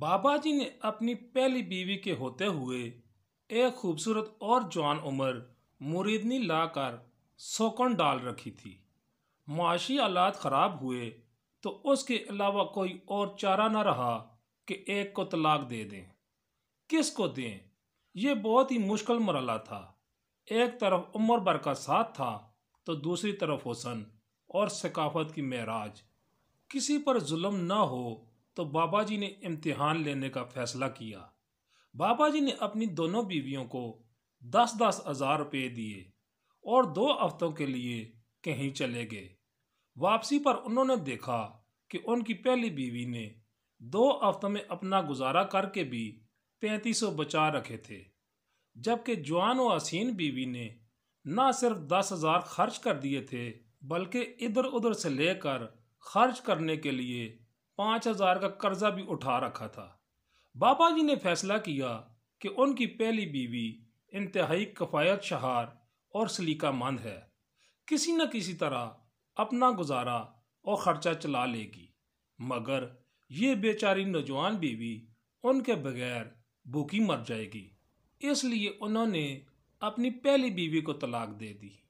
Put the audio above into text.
बाबा जी ने अपनी पहली बीवी के होते हुए एक खूबसूरत और जवान उम्र मुरीदनी लाकर सोकन डाल रखी थी माशी आलात ख़राब हुए तो उसके अलावा कोई और चारा ना रहा कि एक को तलाक दे दें किस को दें यह बहुत ही मुश्किल मरला था एक तरफ उम्र भर का साथ था तो दूसरी तरफ हुसन और सकाफत की महराज किसी पर जुल्म ना हो तो बाबा जी ने इम्तिहान लेने का फैसला किया बाबा जी ने अपनी दोनों बीवियों को दस दस हज़ार रुपये दिए और दो हफ्तों के लिए कहीं चले गए वापसी पर उन्होंने देखा कि उनकी पहली बीवी ने दो हफ्तों में अपना गुजारा करके भी पैंतीस सौ बचा रखे थे जबकि जवान व असीन बीवी ने ना सिर्फ दस हज़ार खर्च कर दिए थे बल्कि इधर उधर से लेकर खर्च करने के लिए पाँच हजार का कर्जा भी उठा रखा था बाबा जी ने फैसला किया कि उनकी पहली बीवी इंतहाई कफायत शहार और सलीका मंद है किसी न किसी तरह अपना गुजारा और ख़र्चा चला लेगी मगर ये बेचारी नौजवान बीवी उनके बगैर भूखी मर जाएगी इसलिए उन्होंने अपनी पहली बीवी को तलाक दे दी